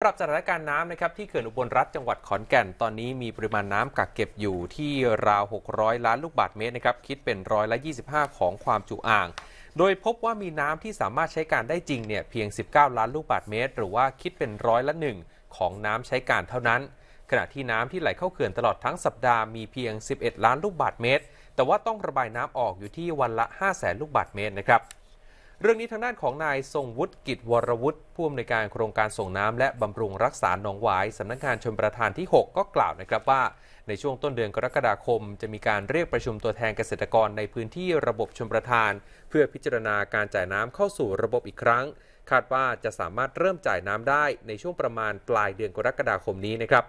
สำหรับสถานการณ์น้ำนะครับที่เขื่อนอุบลรัฐจังหวัดขอนแก่นตอนนี้มีปริมาณน้ำกักเก็บอยู่ที่ราว 600 ล้านลูกบาศก์เมตรนะครับคิดเป็นร้อยละ25 ของความจุอ่าง โดยพบว่ามีน้ำที่สามารถใช้การได้จริงเนี่ยเพียง 19 ล้านลูกบาศก์เมตร หรือว่าคิดเป็นร้อยละหนึ่งของน้ำใช้การเท่านั้น ขณะที่น้ำที่ไหลเข้าเขื่อนตลอดทั้งสัปดาห์มีเพียง 11 ล้านลูกบาศก์เมตร แต่ว่าต้องระบายน้ำออกอยู่ที่วันละ5 0 0 0 0ลูกบาศก์เมตรนะครับเรื่องนี้ทางด้านของนายทรงวุฒิกิจวรวุฒิผู้อำนวยการโครงการส่งน้ำ และบำรุงรักษาหนองหวายสำนักงานชนประธานที่ 6 ก็กล่าวนะครับว่า ในช่วงต้นเดือนกรกฎาคมจะมีการเรียกประชุมตัวแทนเกษตรกรในพื้นที่ระบบชนประทาน เพื่อพิจารณาการจ่ายน้ำเข้าสู่ระบบอีกครั้ง คาดว่าจะสามารถเริ่มจ่ายน้ำได้ในช่วงประมาณปลายเดือนกรกฎาคมนี้นะครับ